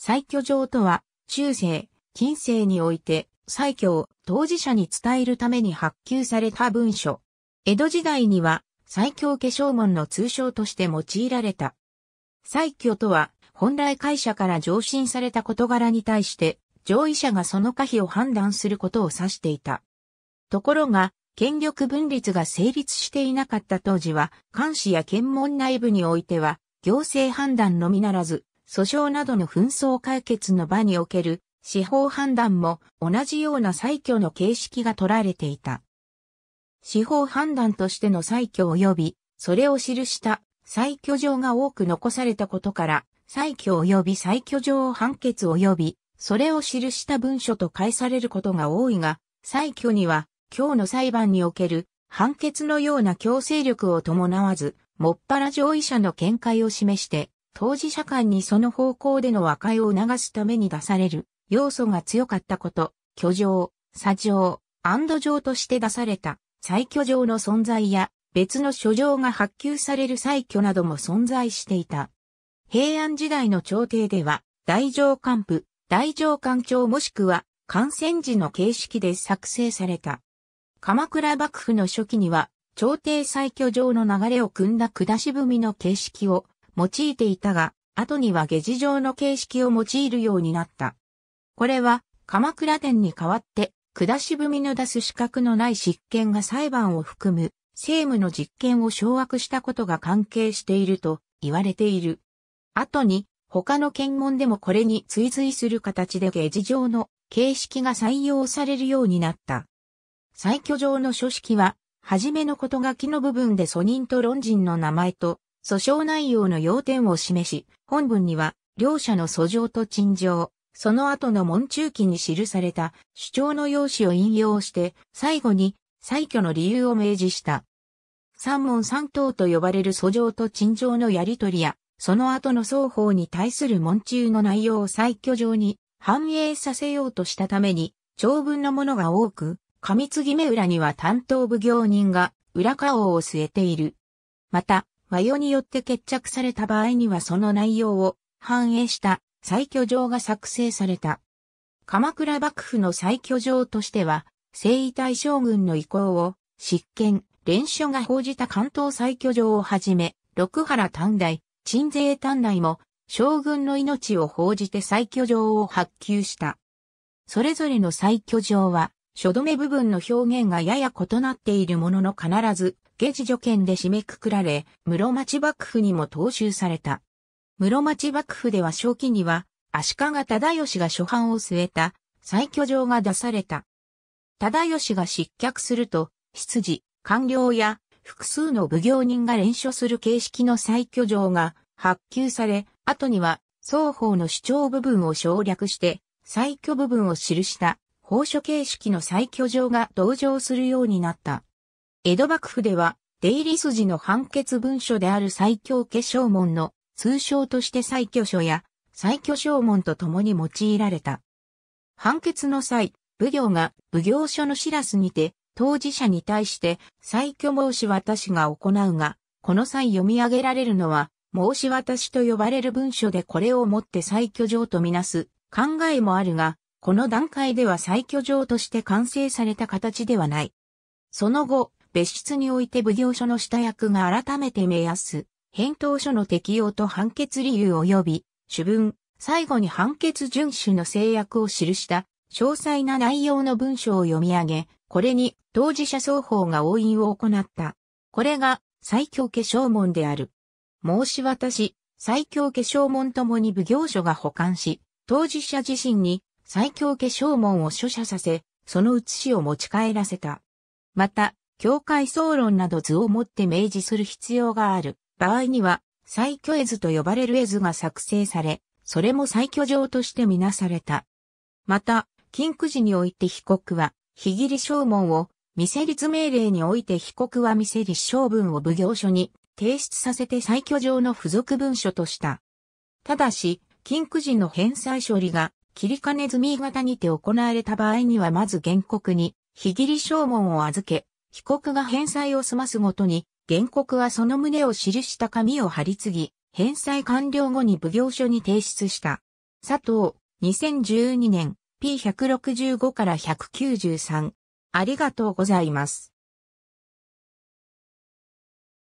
最居状とは、中世、近世において、最居を当事者に伝えるために発給された文書。江戸時代には、最居化粧門の通称として用いられた。最居とは、本来会社から上申された事柄に対して、上位者がその可否を判断することを指していた。ところが、権力分立が成立していなかった当時は、監視や検問内部においては、行政判断のみならず、訴訟などの紛争解決の場における司法判断も同じような裁挙の形式が取られていた。司法判断としての裁挙及び、それを記した裁挙状が多く残されたことから、裁挙及び裁挙状判決及び、それを記した文書と返されることが多いが、裁挙には、今日の裁判における判決のような強制力を伴わず、もっぱら上位者の見解を示して、当事者間にその方向での和解を促すために出される要素が強かったこと、居城、砂城、安堵城として出された再居城の存在や別の書状が発給される再居なども存在していた。平安時代の朝廷では、大乗官部、大乗官庁もしくは、感染時の形式で作成された。鎌倉幕府の初期には、朝廷再居城の流れを組んだ下し踏みの形式を用いていたが、後には下地状の形式を用いるようになった。これは、鎌倉殿に代わって、下し踏みの出す資格のない執権が裁判を含む、政務の実権を掌握したことが関係していると言われている。後に、他の検問でもこれに追随する形で下地状の形式が採用されるようになった。最居状の書式は、はじめのことがきの部分で素人と論人の名前と訴訟内容の要点を示し、本文には、両者の訴状と陳情、その後の門中記に記された主張の用紙を引用して、最後に、採挙の理由を明示した。三問三答と呼ばれる訴状と陳情のやり取りや、その後の双方に対する門中の内容を採挙上に反映させようとしたために、長文のものが多く、上継ぎ目裏には担当奉行人が裏顔を据えている。また、和洋によって決着された場合にはその内容を反映した再挙状が作成された。鎌倉幕府の再挙状としては、征夷大将軍の意向を、執権、連署が報じた関東再挙状をはじめ、六原短大、鎮西短大も、将軍の命を報じて再挙状を発給した。それぞれの再挙状は、書留部分の表現がやや異なっているものの必ず、下地助権で締めくくられ、室町幕府にも踏襲された。室町幕府では正期には、足利忠義が初版を据えた、再居状が出された。忠義が失脚すると、執事、官僚や複数の奉行人が連署する形式の再居状が発給され、後には双方の主張部分を省略して、再居部分を記した、法書形式の再居状が同情するようになった。江戸幕府では、出入り筋の判決文書である最強化粧門の通称として最居書や最居証門と共に用いられた。判決の際、奉行が奉行所の知らすにて、当事者に対して最居申し渡しが行うが、この際読み上げられるのは、申し渡しと呼ばれる文書でこれをもって最居状とみなす考えもあるが、この段階では最居状として完成された形ではない。その後、別室において奉行所の下役が改めて目安、返答書の適用と判決理由及び、主文、最後に判決遵守の制約を記した、詳細な内容の文章を読み上げ、これに当事者双方が応印を行った。これが最強化粧文である。申し渡し、最強化粧文ともに奉行所が保管し、当事者自身に最強化粧文を書写させ、その写しを持ち帰らせた。また、境界総論など図を持って明示する必要がある場合には、再挙絵図と呼ばれる絵図が作成され、それも再挙状としてみなされた。また、禁句時において被告は、日切り証文を、未成立命令において被告は未成立証文を奉行所に提出させて再挙状の付属文書とした。ただし、禁句時の返済処理が、切り金済み型にて行われた場合にはまず原告に、日切り証文を預け、被告が返済を済ますごとに、原告はその旨を記した紙を貼り継ぎ、返済完了後に奉行所に提出した。佐藤、2012年、P165 から193。ありがとうございます。